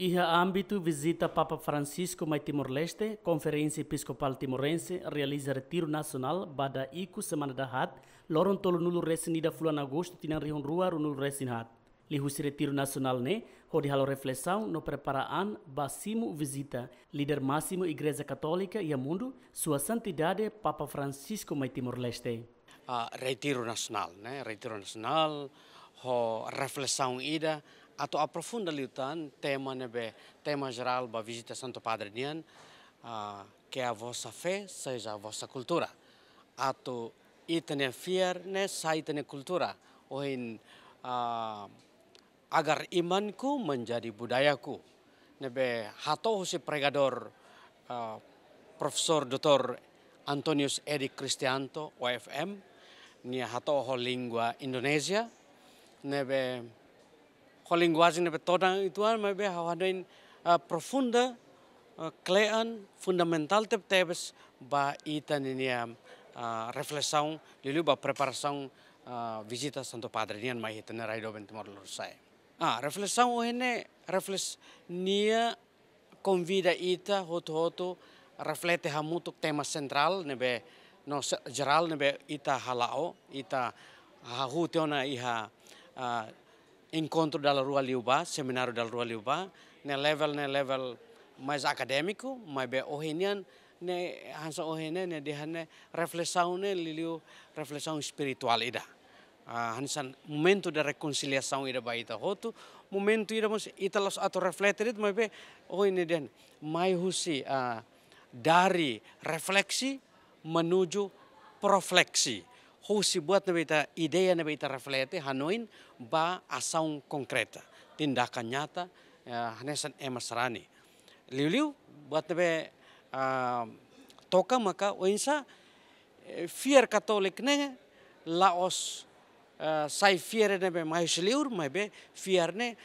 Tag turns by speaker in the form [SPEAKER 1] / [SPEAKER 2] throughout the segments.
[SPEAKER 1] Iha âmbito visita Papa Francisco mai Timor-Leste, Conferência Episcopal Timorense realiza retiro nacional bada iku semana da hat, loron tolo nulo resinida fulan agosto tinan rihon rua runul resinhat. Lihusi retiro nacional ne, hodi halo reflexão no preparaan basimo visita, líder máximo Igreja Católica e mundo, sua santidade Papa Francisco mai Timor-Leste.
[SPEAKER 2] Uh, retiro nacional, né? Retiro nacional, ho reflexão ida, atau aprofunda liutan tema nebe tema geral ba visita Santo Padre nian uh, que a vossa fé seja a vossa cultura atau itene fier ne sa itene kultura ohin uh, agar imanku menjadi budayaku nebe hato husi pregador uh, Profesor Dr. Antonius Edi Cristianto OFM nia hato ho lingua Indonesia nebe a nebe todang ituan mai hawadain uh, profunda uh, klean fundamental tep tebes ba ini ninia um, uh, reflesaung lilu ba preparação visita Santo Padre nian mai hitene rai doben timor lursai. Ah, reflexão o hene refles nia konvida ita hoto hoto reflete hamutuk tema sentral nebe no geral nebe ita halao ita hahu teona iha encontro da Rua Liuba, seminário da Rua Liuba, ne level ne level mais acadêmico, mais bem ohenian, ne hansa ohene ne dihane reflexão ne liliu reflexão espiritual ida. Uh, ah, hansan momento da reconciliação ida baita hotu, momento ida ita italos ato refletir mais be ohenian den mai husi uh, dari refleksi menuju profleksi husi buat na beta ideya na beta reflete hanoin ba asaung konkreta tindakan nyata ya, hanesan emas liu-liu buat na be toka maka oinsa fier katolik nenge laos sai fier na be maisliur mai be fier ne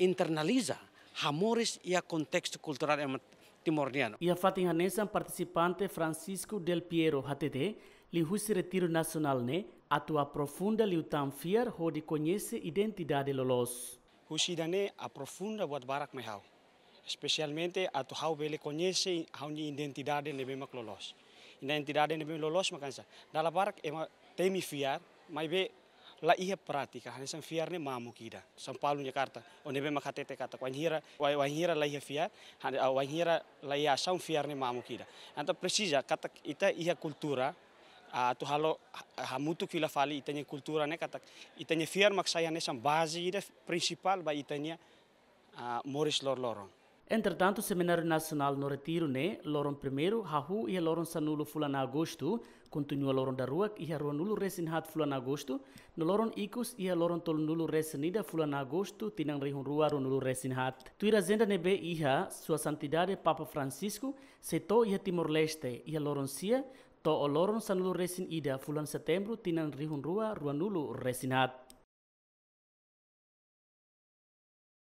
[SPEAKER 2] internaliza hamoris ia kultural emas timorniano.
[SPEAKER 1] Ia fatin hanesan participante Francisco del Piero HTT lihusire tiru retiro nacional né, atua profunda li utam fiar
[SPEAKER 3] ho de conhece identidade lolos. Russida a profunda buat barak me hau. Especialmente atu hau bele conhece hau ni identidade nebe mak lolos. Identidade ne nebe lolos makansa. Dala barak ema temi fiar, mai be la iha pratica hane san fiar ne mamu kida san palu jakarta o nebe makatete kata kwan hira wan hira la iha fiar hane wan hira la iha san fiar ne mamu kida anta precisa kata ita iha kultura A тоа хало хамуту filafali itanya kultura ne katak катак итање фирмак саја не сам бази иде принципал ба итање морис лор лорон
[SPEAKER 1] Entretanto, o Seminário Nacional no Retiro, né, Loron primeiro, Rahu e Loron Sanulo Fulana Agosto, continua Loron da Rua e Haru Nulo Resinhat Fulana Agosto, no Loron Icos e Loron Tolnulo Resinida Fulana Agosto, Tinang Rihun Rua Nulo Resinhat. Tuira Zenda Nebe Iha, Sua Santidade Papa Francisco, Seto e Timor-Leste e Loron Cia, to oloron salulu resin ida fulan setembru tinan rihun rua ruanulu resinat. resinat.